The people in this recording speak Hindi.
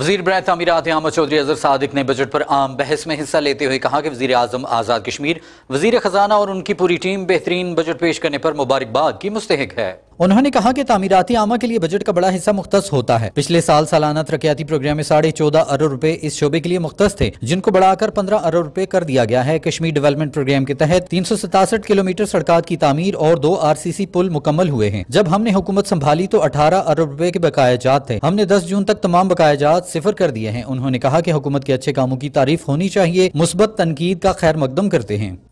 वजीर बरत अमीरात अहमद चौधरी अजहर सदक ने बजट पर आम बहस में हिस्सा लेते हुए कहा कि वजी अजम आज़ाद कश्मीर वजीर ख़जाना और उनकी पूरी टीम बेहतरीन बजट पेश करने पर मुबारकबाद की मुस्तक है उन्होंने कहा कि तमीराती आमा के लिए बजट का बड़ा हिस्सा मुख्त होता है पिछले साल सालाना तरक्याती प्रोग्राम में साढ़े चौदह अरब रूपए इस शोबे के लिए मुख्त थे जिनको बढ़ाकर पंद्रह अरब रुपए कर दिया गया है कश्मीर डेवलपमेंट प्रोग्राम के तहत तीन सौ सतासठ किलोमीटर सड़क की तमीर और दो आर सी सी पुल मुकम्मल हुए हैं जब हमने हुकूमत संभाली तो अठारह अरब रूपए के जात थे हमने दस जून तक तमाम बकाया जात सिफर कर दिए हैं उन्होंने कहा की हुकूमत के अच्छे कामों की तारीफ होनी चाहिए मुस्बत तनकीद का खैर मकदम करते हैं